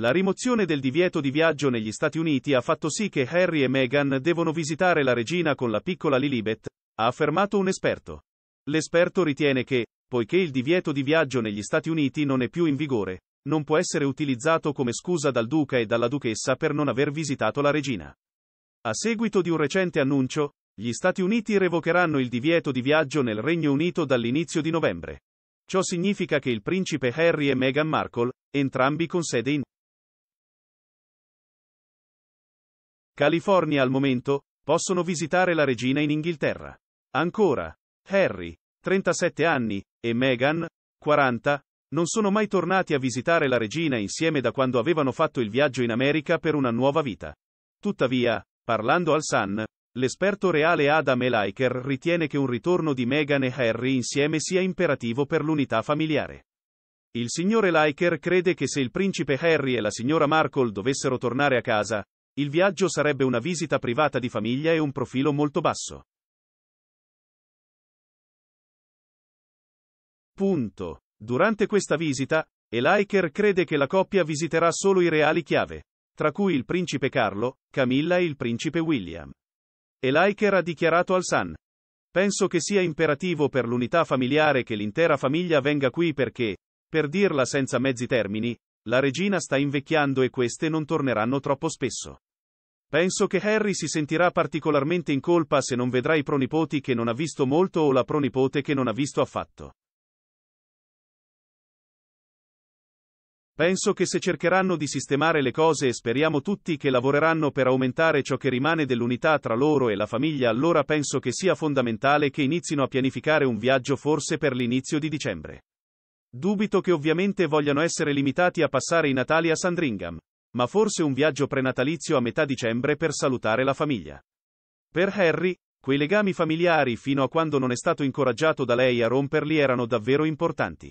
La rimozione del divieto di viaggio negli Stati Uniti ha fatto sì che Harry e Meghan devono visitare la regina con la piccola Lilibet, ha affermato un esperto. L'esperto ritiene che, poiché il divieto di viaggio negli Stati Uniti non è più in vigore, non può essere utilizzato come scusa dal duca e dalla duchessa per non aver visitato la regina. A seguito di un recente annuncio, gli Stati Uniti revocheranno il divieto di viaggio nel Regno Unito dall'inizio di novembre. Ciò significa che il principe Harry e Meghan Markle, entrambi con sede in California al momento, possono visitare la regina in Inghilterra. Ancora, Harry, 37 anni, e Meghan, 40, non sono mai tornati a visitare la regina insieme da quando avevano fatto il viaggio in America per una nuova vita. Tuttavia, parlando al Sun, l'esperto reale Adam Eliker ritiene che un ritorno di Meghan e Harry insieme sia imperativo per l'unità familiare. Il signore Liker crede che se il principe Harry e la signora Markle dovessero tornare a casa, il viaggio sarebbe una visita privata di famiglia e un profilo molto basso. Punto. Durante questa visita, Eliker crede che la coppia visiterà solo i reali chiave, tra cui il principe Carlo, Camilla e il principe William. Eliker ha dichiarato al Sun. Penso che sia imperativo per l'unità familiare che l'intera famiglia venga qui perché, per dirla senza mezzi termini, la regina sta invecchiando e queste non torneranno troppo spesso. Penso che Harry si sentirà particolarmente in colpa se non vedrà i pronipoti che non ha visto molto o la pronipote che non ha visto affatto. Penso che se cercheranno di sistemare le cose e speriamo tutti che lavoreranno per aumentare ciò che rimane dell'unità tra loro e la famiglia, allora penso che sia fondamentale che inizino a pianificare un viaggio forse per l'inizio di dicembre. Dubito che ovviamente vogliano essere limitati a passare i Natali a Sandringham, ma forse un viaggio prenatalizio a metà dicembre per salutare la famiglia. Per Harry, quei legami familiari fino a quando non è stato incoraggiato da lei a romperli erano davvero importanti.